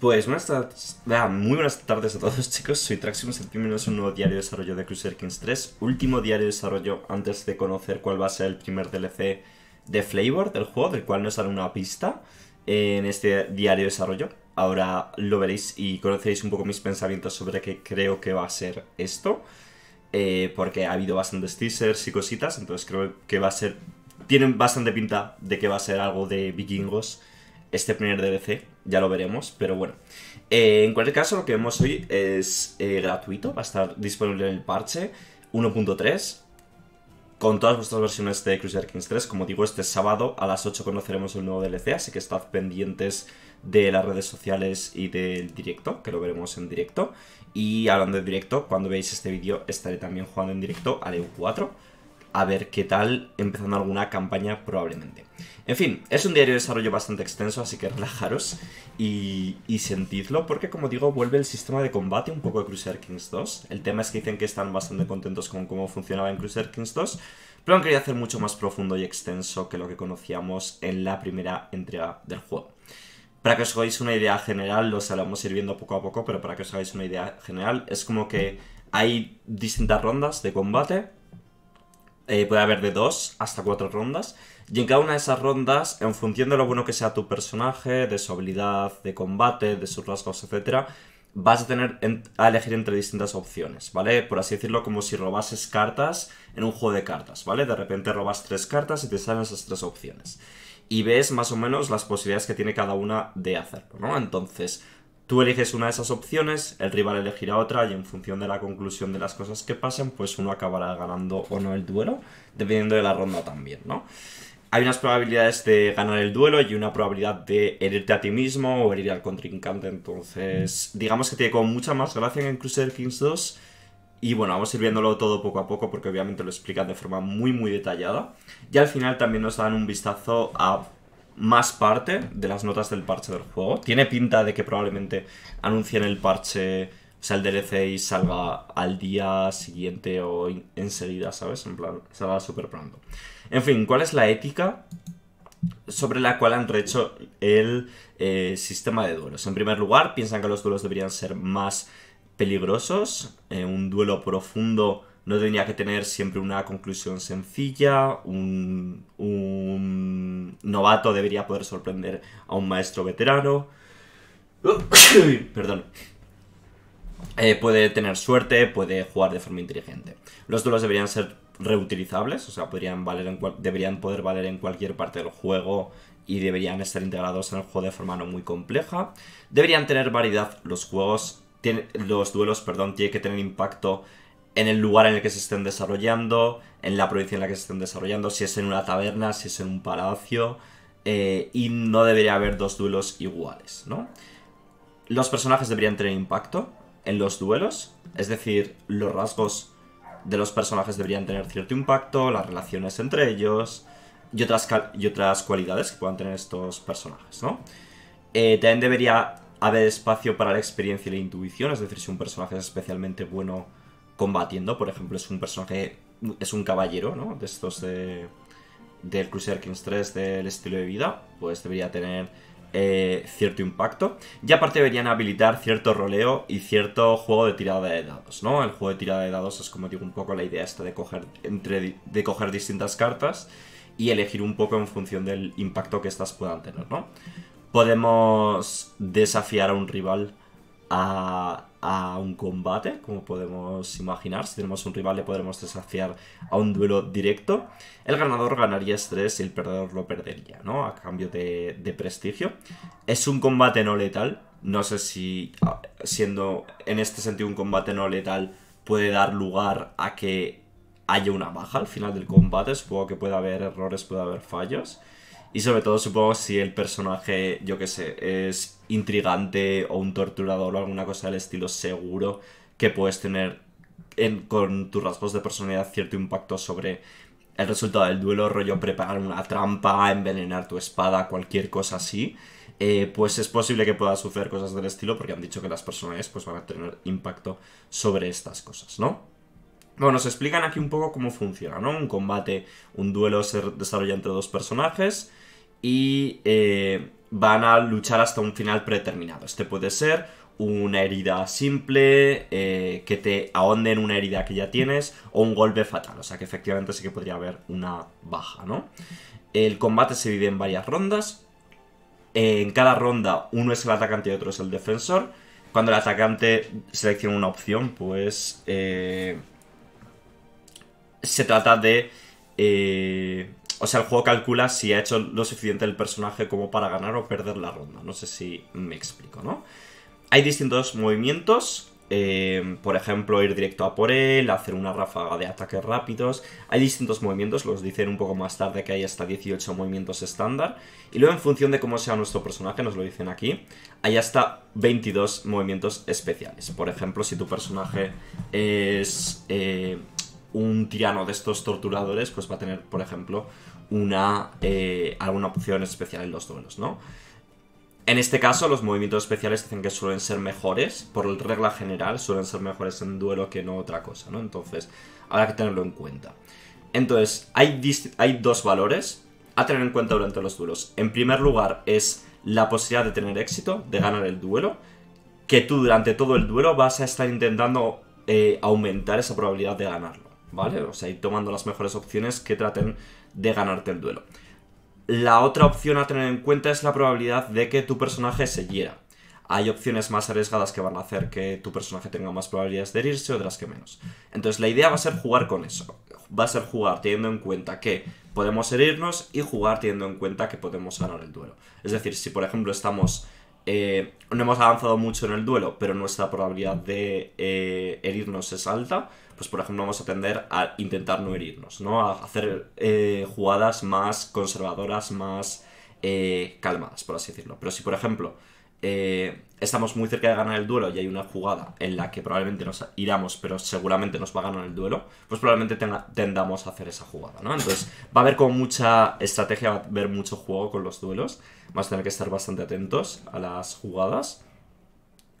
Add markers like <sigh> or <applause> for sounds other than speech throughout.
Pues buenas tardes, ah, muy buenas tardes a todos <laughs> chicos, soy Traximus, el primero es un nuevo diario de desarrollo de Crusader Kings 3, último diario de desarrollo antes de conocer cuál va a ser el primer DLC de Flavor del juego, del cual nos hará una pista eh, en este diario de desarrollo. Ahora lo veréis y conoceréis un poco mis pensamientos sobre qué creo que va a ser esto, eh, porque ha habido bastantes teasers y cositas, entonces creo que va a ser... Tienen bastante pinta de que va a ser algo de vikingos este primer DLC, ya lo veremos, pero bueno. Eh, en cualquier caso, lo que vemos hoy es eh, gratuito, va a estar disponible en el parche 1.3, con todas vuestras versiones de Crusader Kings 3. Como digo, este sábado a las 8 conoceremos el nuevo DLC, así que estad pendientes de las redes sociales y del directo, que lo veremos en directo. Y hablando de directo, cuando veáis este vídeo estaré también jugando en directo a EU 4 a ver qué tal, empezando alguna campaña probablemente. En fin, es un diario de desarrollo bastante extenso, así que relajaros y, sentidlo, porque como digo, vuelve el sistema de combate un poco de Crusader Kings 2. El tema es que dicen que están bastante contentos con cómo funcionaba en Crusader Kings 2, pero han querido hacer mucho más profundo y extenso que lo que conocíamos en la primera entrega del juego. Para que os hagáis una idea general, lo sabemos ir viendo poco a poco, pero para que os hagáis una idea general, es como que hay distintas rondas de combate, eh, puede haber de dos hasta cuatro rondas. Y en cada una de esas rondas, en función de lo bueno que sea tu personaje, de su habilidad de combate, de sus rasgos, etc., vas a tener a elegir entre distintas opciones, ¿vale? Por así decirlo, como si robases cartas en un juego de cartas, ¿vale? De repente robas tres cartas y te salen esas tres opciones. Y ves más o menos las posibilidades que tiene cada una de hacerlo, ¿no? Entonces, Tú eliges una de esas opciones, el rival elegirá otra y en función de la conclusión de las cosas que pasen, pues uno acabará ganando o no el duelo, dependiendo de la ronda también, ¿no? Hay unas probabilidades de ganar el duelo y una probabilidad de herirte a ti mismo o herir al contrincante, entonces digamos que tiene como mucha más gracia en Crusader Kings 2 y bueno, vamos a ir viéndolo todo poco a poco porque obviamente lo explican de forma muy muy detallada. Y al final también nos dan un vistazo a más parte de las notas del parche del juego. Tiene pinta de que probablemente anuncien el parche, o sea, el DLC y salga al día siguiente o enseguida, ¿sabes? En plan, salga súper pronto. En fin, ¿cuál es la ética sobre la cual han rehecho el eh, sistema de duelos? En primer lugar, piensan que los duelos deberían ser más peligrosos, eh, un duelo profundo no tenía que tener siempre una conclusión sencilla, un, un novato debería poder sorprender a un maestro veterano. <coughs> Perdón. Eh, puede tener suerte, puede jugar de forma inteligente. Los duelos deberían ser reutilizables, o sea, podrían valer deberían poder valer en cualquier parte del juego y deberían estar integrados en el juego de forma no muy compleja. Deberían tener variedad los juegos, tiene, los duelos, perdón, tiene que tener impacto en el lugar en el que se estén desarrollando, en la provincia en la que se estén desarrollando, si es en una taberna, si es en un palacio, eh, y no debería haber dos duelos iguales, ¿no? Los personajes deberían tener impacto en los duelos, es decir, los rasgos de los personajes deberían tener cierto impacto, las relaciones entre ellos y otras, y otras cualidades que puedan tener estos personajes, ¿no? Eh, también debería haber espacio para la experiencia y la intuición, es decir, si un personaje es especialmente bueno combatiendo, por ejemplo, es un personaje, es un caballero, ¿no? De estos de, del Crusader Kings 3 del estilo de vida, pues debería tener eh, cierto impacto. Y aparte deberían habilitar cierto roleo y cierto juego de tirada de dados, ¿no? El juego de tirada de dados es como digo un poco la idea esta de coger, entre, de coger distintas cartas y elegir un poco en función del impacto que estas puedan tener, ¿no? Podemos desafiar a un rival a, un combate, como podemos imaginar. Si tenemos un rival le podremos desafiar a un duelo directo. El ganador ganaría estrés y el perdedor lo perdería, ¿no? A cambio de, prestigio. Es un combate no letal. No sé si ah, siendo en este sentido un combate no letal puede dar lugar a que haya una baja al final del combate. Supongo que puede haber errores, puede haber fallos. Y sobre todo supongo si el personaje, yo que sé, es intrigante o un torturador o alguna cosa del estilo, seguro que puedes tener con tus rasgos de personalidad cierto impacto sobre el resultado del duelo, rollo preparar una trampa, envenenar tu espada, cualquier cosa así, eh, pues es posible que pueda suceder cosas del estilo porque han dicho que las personalidades pues, van a tener impacto sobre estas cosas, ¿no? Bueno, nos explican aquí un poco cómo funciona, ¿no? Un combate, un duelo se desarrolla entre dos personajes y eh, van a luchar hasta un final predeterminado. Este puede ser una herida simple, eh, que te ahonde en una herida que ya tienes, o un golpe fatal. O sea que efectivamente sí que podría haber una baja, ¿no? El combate se divide en varias rondas. Eh, en cada ronda uno es el atacante y otro es el defensor. Cuando el atacante selecciona una opción, pues eh, se trata de o sea, el juego calcula si ha hecho lo suficiente el personaje como para ganar o perder la ronda. No sé si me explico, ¿no? Hay distintos movimientos. Eh, por ejemplo, ir directo a por él, hacer una ráfaga de ataques rápidos. Hay distintos movimientos, los dicen un poco más tarde que hay hasta 18 movimientos estándar. Y luego en función de cómo sea nuestro personaje, nos lo dicen aquí, hay hasta 22 movimientos especiales. Por ejemplo, si tu personaje es... Eh, un tirano de estos torturadores pues va a tener, por ejemplo, una, eh, alguna opción especial en los duelos, ¿no? En este caso, los movimientos especiales dicen que suelen ser mejores, por regla general, suelen ser mejores en duelo que no otra cosa, ¿no? Entonces, habrá que tenerlo en cuenta. Entonces, hay, hay dos valores a tener en cuenta durante los duelos. En primer lugar, es la posibilidad de tener éxito, de ganar el duelo, que tú durante todo el duelo vas a estar intentando eh, aumentar esa probabilidad de ganarlo. ¿vale? O sea, ir tomando las mejores opciones que traten de ganarte el duelo. La otra opción a tener en cuenta es la probabilidad de que tu personaje se hiera. Hay opciones más arriesgadas que van a hacer que tu personaje tenga más probabilidades de herirse o de que menos. Entonces la idea va a ser jugar con eso. Va a ser jugar teniendo en cuenta que podemos herirnos y jugar teniendo en cuenta que podemos ganar el duelo. Es decir, si por ejemplo estamos eh, no hemos avanzado mucho en el duelo, pero nuestra probabilidad de eh, herirnos es alta, pues por ejemplo vamos a tender a intentar no herirnos, ¿no? A hacer eh, jugadas más conservadoras, más calmadas, por así decirlo. Pero si por ejemplo estamos muy cerca de ganar el duelo y hay una jugada en la que probablemente nos iramos, pero seguramente nos va a ganar el duelo, pues probablemente tendamos a hacer esa jugada, ¿no? Entonces <laughs> va a haber como mucha estrategia, va a haber mucho juego con los duelos, vas a tener que estar bastante atentos a las jugadas,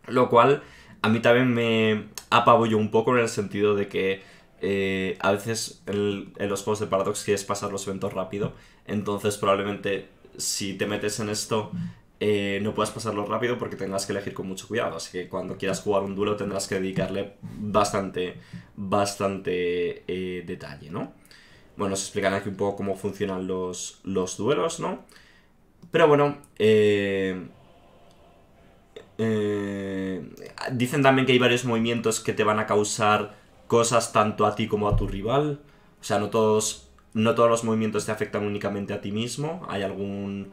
lo cual a mí también me apabullo un poco en el sentido de que... Eh, a veces en, en los juegos de Paradox quieres pasar los eventos rápido, entonces probablemente si te metes en esto eh, no puedas pasarlo rápido porque tengas que elegir con mucho cuidado. Así que cuando quieras jugar un duelo tendrás que dedicarle bastante, bastante eh, detalle, ¿no? Bueno, os explicaré aquí un poco cómo funcionan los, los duelos, ¿no? Pero bueno, eh, dicen también que hay varios movimientos que te van a causar cosas tanto a ti como a tu rival. O sea, no todos, no todos los movimientos te afectan únicamente a ti mismo. Hay algún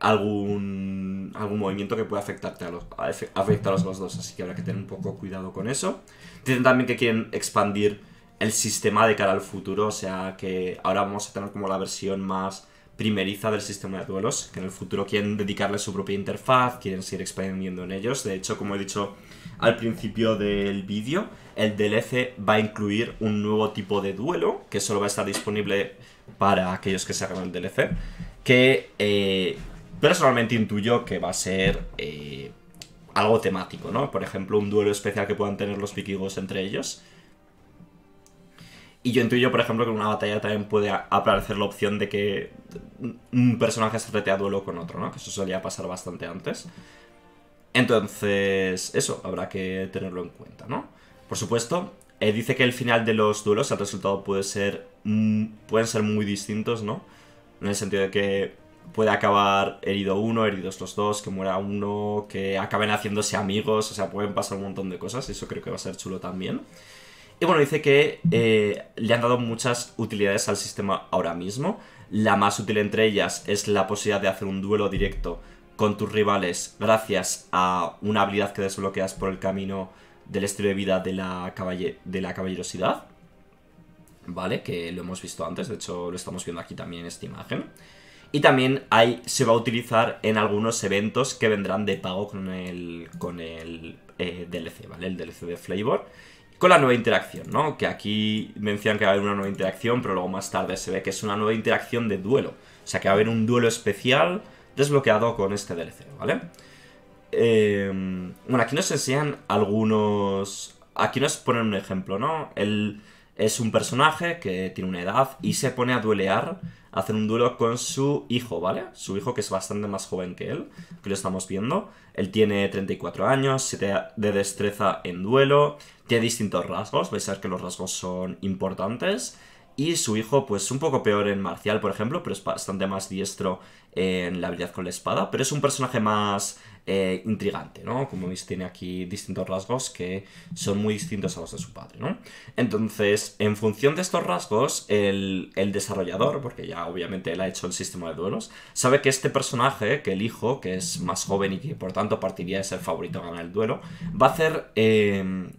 algún, algún movimiento que pueda afectarte a los, a los dos. Así que habrá que tener un poco cuidado con eso. tienen también que quieren expandir el sistema de cara al futuro, o sea que ahora vamos a tener como la versión más primeriza del sistema de duelos, que en el futuro quieren dedicarle su propia interfaz, quieren seguir expandiendo en ellos. De hecho, como he dicho al principio del vídeo, el DLC va a incluir un nuevo tipo de duelo, que solo va a estar disponible para aquellos que se hagan el DLC, que eh, personalmente intuyo que va a ser eh, algo temático, ¿no? Por ejemplo, un duelo especial que puedan tener los vikigos entre ellos. Y yo intuyo, por ejemplo, que en una batalla también puede aparecer la opción de que un personaje se a duelo con otro, ¿no? Que eso solía pasar bastante antes. Entonces, eso, habrá que tenerlo en cuenta, ¿no? Por supuesto, eh, dice que el final de los duelos, el resultado puede ser. Mm, pueden ser muy distintos, ¿no? En el sentido de que puede acabar herido uno, heridos los dos, que muera uno, que acaben haciéndose amigos, o sea, pueden pasar un montón de cosas, eso creo que va a ser chulo también. Y bueno, dice que eh, le han dado muchas utilidades al sistema ahora mismo. La más útil entre ellas es la posibilidad de hacer un duelo directo con tus rivales gracias a una habilidad que desbloqueas por el camino del estilo de vida la, de la caballerosidad. ¿Vale? Que lo hemos visto antes, de hecho lo estamos viendo aquí también en esta imagen. Y también se va a utilizar en algunos eventos que vendrán de pago con el, con el eh, DLC, ¿vale? El DLC de Flavor. Con la nueva interacción, ¿no? Que aquí mencionan que va a haber una nueva interacción, pero luego más tarde se ve que es una nueva interacción de duelo. O sea que va a haber un duelo especial desbloqueado con este DLC, ¿vale? Eh, bueno, aquí nos enseñan algunos... Aquí nos ponen un ejemplo, ¿no? Él es un personaje que tiene una edad y se pone a duelear hacer un duelo con su hijo, ¿vale? Su hijo que es bastante más joven que él, que lo estamos viendo. Él tiene 34 años, 7 de destreza en duelo, tiene distintos rasgos, vais a ver que los rasgos son importantes. Y su hijo, pues un poco peor en marcial, por ejemplo, pero es bastante más diestro en la habilidad con la espada. Pero es un personaje más eh, intrigante, ¿no? Como veis, tiene aquí distintos rasgos que son muy distintos a los de su padre, ¿no? Entonces, en función de estos rasgos, el, el desarrollador, porque ya obviamente él ha hecho el sistema de duelos, sabe que este personaje, que el hijo, que es más joven y que por tanto partiría de ser favorito a ganar el duelo, va a hacer... Eh,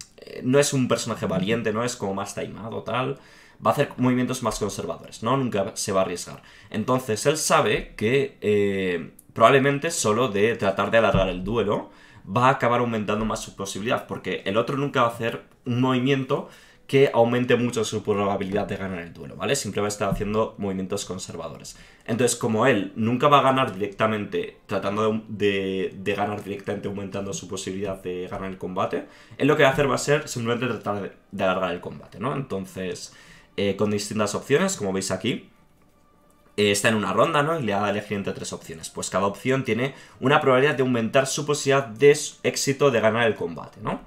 no es un personaje valiente, ¿no? Es como más taimado, tal va a hacer movimientos más conservadores, ¿no? Nunca se va a arriesgar. Entonces, él sabe que eh, probablemente solo de tratar de alargar el duelo va a acabar aumentando más su posibilidad, porque el otro nunca va a hacer un movimiento que aumente mucho su probabilidad de ganar el duelo, ¿vale? Siempre va a estar haciendo movimientos conservadores. Entonces, como él nunca va a ganar directamente, tratando de, ganar directamente, aumentando su posibilidad de ganar el combate, él lo que va a hacer va a ser simplemente tratar de, de alargar el combate, ¿no? Entonces, eh, con distintas opciones, como veis aquí. Eh, está en una ronda, ¿no? Y le ha elegido entre tres opciones. Pues cada opción tiene una probabilidad de aumentar su posibilidad de éxito de ganar el combate, ¿no?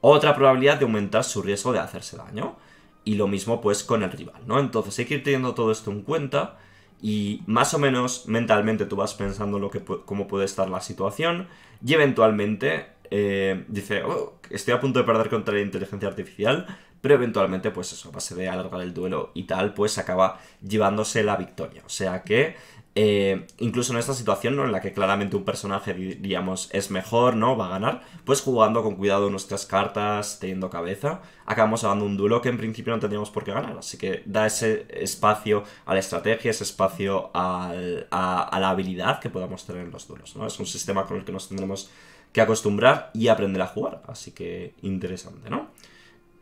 Otra probabilidad de aumentar su riesgo de hacerse daño. Y lo mismo, pues, con el rival, ¿no? Entonces hay que ir teniendo todo esto en cuenta y más o menos mentalmente tú vas pensando lo que, cómo puede estar la situación y eventualmente eh, dice, oh, estoy a punto de perder contra la inteligencia artificial, pero eventualmente, pues eso, a base de alargar el duelo y tal, pues acaba llevándose la victoria. O sea que eh, incluso en esta situación, ¿no? En la que claramente un personaje, diríamos, es mejor, ¿no? Va a ganar, pues jugando con cuidado nuestras cartas, teniendo cabeza, acabamos hablando un duelo que en principio no tendríamos por qué ganar. Así que da ese espacio a la estrategia, ese espacio a, a, la habilidad que podamos tener en los duelos, ¿no? Es un sistema con el que nos tendremos que acostumbrar y aprender a jugar. Así que interesante, ¿no?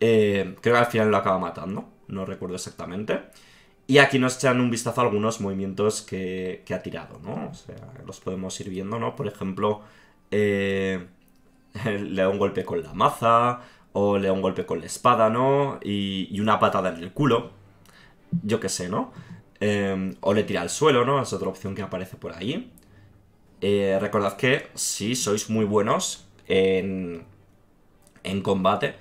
Eh, creo que al final lo acaba matando, no recuerdo exactamente. Y aquí nos echan un vistazo a algunos movimientos que, ha tirado, ¿no? O sea, los podemos ir viendo, ¿no? Por ejemplo, eh, <laughs> le da un golpe con la maza, o le da un golpe con la espada, ¿no? Y, una patada en el culo, yo qué sé, ¿no? Em, o le tira al suelo, ¿no? Es otra opción que aparece por ahí. Eh, recordad que si sois muy buenos en, en combate,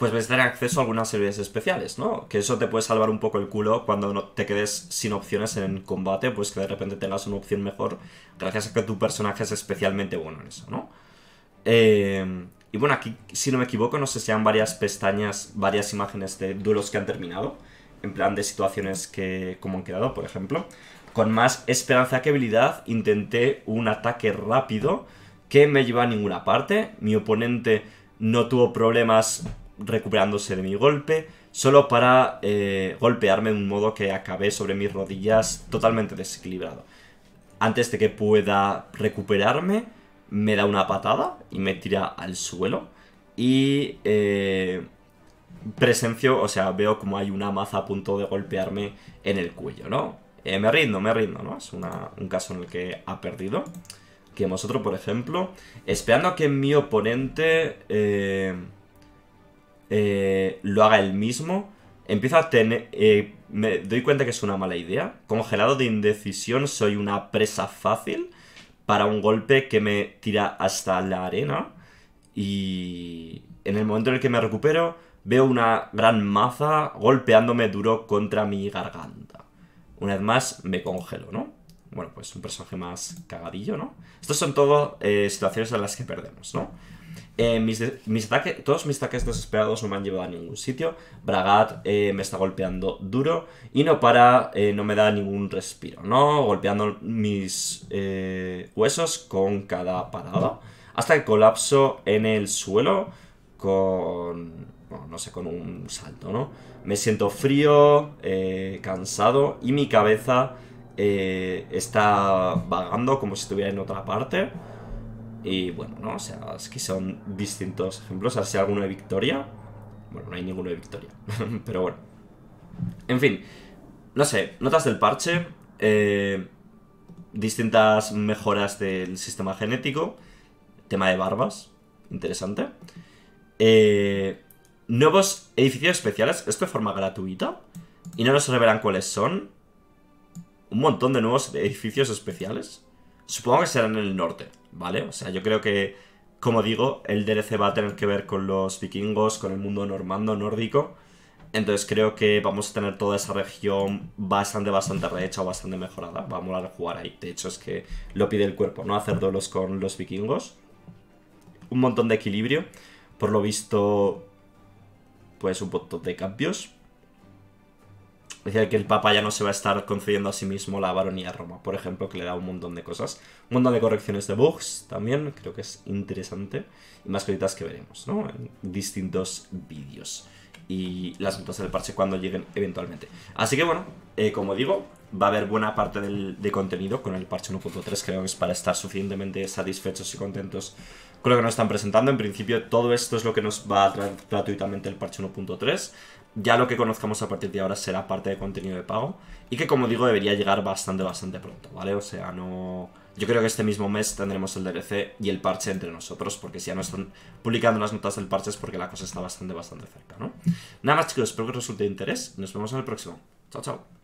pues ves tener acceso a algunas habilidades especiales, ¿no? Que eso te puede salvar un poco el culo cuando te quedes sin opciones en combate, pues que de repente tengas una opción mejor gracias a que tu personaje es especialmente bueno en eso, ¿no? Eh, y bueno, aquí, si no me equivoco, no sé si sean varias pestañas, varias imágenes de duelos que han terminado, en plan de situaciones que como han quedado, por ejemplo. Con más esperanza que habilidad, intenté un ataque rápido que me lleva a ninguna parte. Mi oponente no tuvo problemas recuperándose de mi golpe, solo para eh, golpearme de un modo que acabé sobre mis rodillas totalmente desequilibrado. Antes de que pueda recuperarme, me da una patada y me tira al suelo. Y eh, presencio, o sea, veo como hay una maza a punto de golpearme en el cuello, ¿no? Eh, me rindo, me rindo, ¿no? Es un caso en el que ha perdido. Que vosotros por ejemplo, esperando a que mi oponente... Eh, lo haga él mismo, empiezo a tener... Eh, me doy cuenta que es una mala idea. Congelado de indecisión, soy una presa fácil para un golpe que me tira hasta la arena. Y en el momento en el que me recupero, veo una gran maza golpeándome duro contra mi garganta. Una vez más, me congelo, ¿no? Bueno, pues un personaje más cagadillo, ¿no? Estas son todas eh, situaciones en las que perdemos, ¿no? Eh, todos mis ataques desesperados no me han llevado a ningún sitio. Bragat eh, me está golpeando duro y no para, eh, no me da ningún respiro, ¿no? Golpeando mis huesos con cada parada. Hasta que colapso en el suelo con... no sé, con un salto, ¿no? Me siento frío, cansado y mi cabeza está vagando como si estuviera en otra parte. Y bueno, no, o sea, es que son distintos ejemplos. A ver si alguno de victoria. Bueno, no hay ninguno de victoria. <laughs> Pero bueno. En fin. No sé, notas del parche. Eh, distintas mejoras del sistema genético. Tema de barbas. Interesante. Eh, nuevos edificios especiales. Esto de forma gratuita. Y no nos revelan cuáles son. Un montón de nuevos edificios especiales. Supongo que serán en el norte. ¿vale? O sea, yo creo que, como digo, el DLC va a tener que ver con los vikingos, con el mundo normando, nórdico. Entonces creo que vamos a tener toda esa región bastante, bastante rehecha o bastante mejorada. vamos a jugar ahí. De hecho, es que lo pide el cuerpo, ¿no? Hacer duelos con los vikingos. Un montón de equilibrio. Por lo visto, pues un montón de cambios. Decía que el Papa ya no se va a estar concediendo a sí mismo la varonía Roma, por ejemplo, que le da un montón de cosas. Un montón de correcciones de bugs también, creo que es interesante. Y más cositas que veremos, ¿no? En distintos vídeos. Y las notas del parche cuando lleguen eventualmente. Así que bueno, eh, como digo, va a haber buena parte del, de contenido con el parche 1.3, creo que es para estar suficientemente satisfechos y contentos con lo que nos están presentando. En principio, todo esto es lo que nos va a traer gratuitamente el parche 1.3. Ya lo que conozcamos a partir de ahora será parte de contenido de pago y que, como digo, debería llegar bastante, bastante pronto, ¿vale? O sea, no... Yo creo que este mismo mes tendremos el DLC y el parche entre nosotros, porque si ya no están publicando las notas del parche es porque la cosa está bastante, bastante cerca, ¿no? Nada más, chicos, espero que os resulte de interés. Nos vemos en el próximo. Chao, chao.